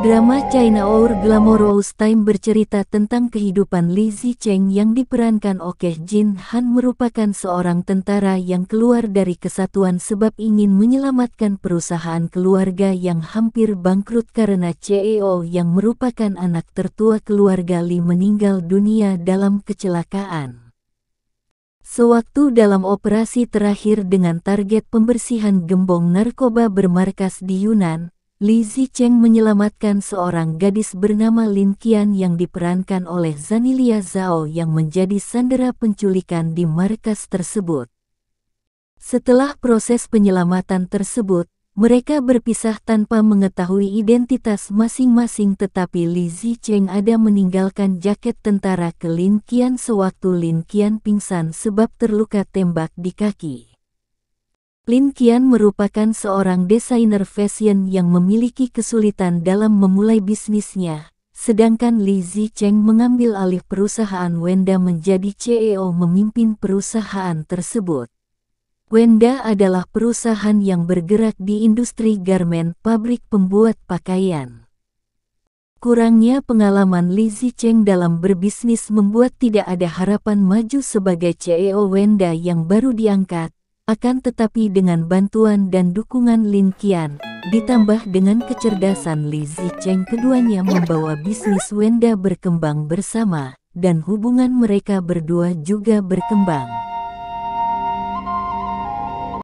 Drama China Our Glamorous Time bercerita tentang kehidupan Li Zicheng yang diperankan oleh Jin Han merupakan seorang tentara yang keluar dari kesatuan sebab ingin menyelamatkan perusahaan keluarga yang hampir bangkrut karena CEO yang merupakan anak tertua keluarga Li meninggal dunia dalam kecelakaan. Sewaktu dalam operasi terakhir dengan target pembersihan gembong narkoba bermarkas di Yunan, Li Zicheng menyelamatkan seorang gadis bernama Lin Qian yang diperankan oleh Zanilia Zhao yang menjadi sandera penculikan di markas tersebut. Setelah proses penyelamatan tersebut, mereka berpisah tanpa mengetahui identitas masing-masing tetapi Li Zicheng ada meninggalkan jaket tentara ke Lin Qian sewaktu Lin Qian pingsan sebab terluka tembak di kaki. Lin Qian merupakan seorang desainer fashion yang memiliki kesulitan dalam memulai bisnisnya, sedangkan Li Zicheng mengambil alih perusahaan Wenda menjadi CEO memimpin perusahaan tersebut. Wenda adalah perusahaan yang bergerak di industri garment pabrik pembuat pakaian. Kurangnya pengalaman Li Zicheng dalam berbisnis membuat tidak ada harapan maju sebagai CEO Wenda yang baru diangkat, akan tetapi dengan bantuan dan dukungan Lin Qian, ditambah dengan kecerdasan Li Zicheng keduanya membawa bisnis Wenda berkembang bersama, dan hubungan mereka berdua juga berkembang.